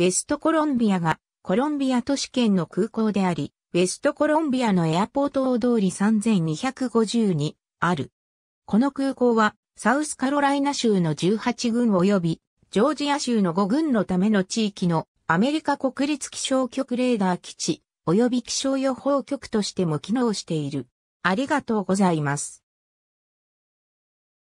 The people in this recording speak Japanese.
ウェストコロンビアがコロンビア都市圏の空港であり、ウェストコロンビアのエアポート大通り3250にある。この空港はサウスカロライナ州の18軍及びジョージア州の5軍のための地域のアメリカ国立気象局レーダー基地及び気象予報局としても機能している。ありがとうございます。